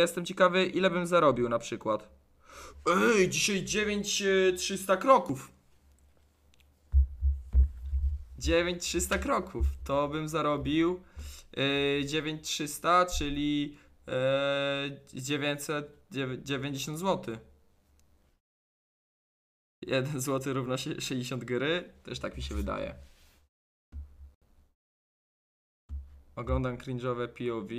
Jestem ciekawy, ile bym zarobił na przykład. Ej, dzisiaj 9300 e, kroków. 9300 kroków. To bym zarobił e, yy, 9300, czyli yy, 990 zł. 1 zł równa się 60 gry. Też tak mi się wydaje. Oglądam cringe'owe POV.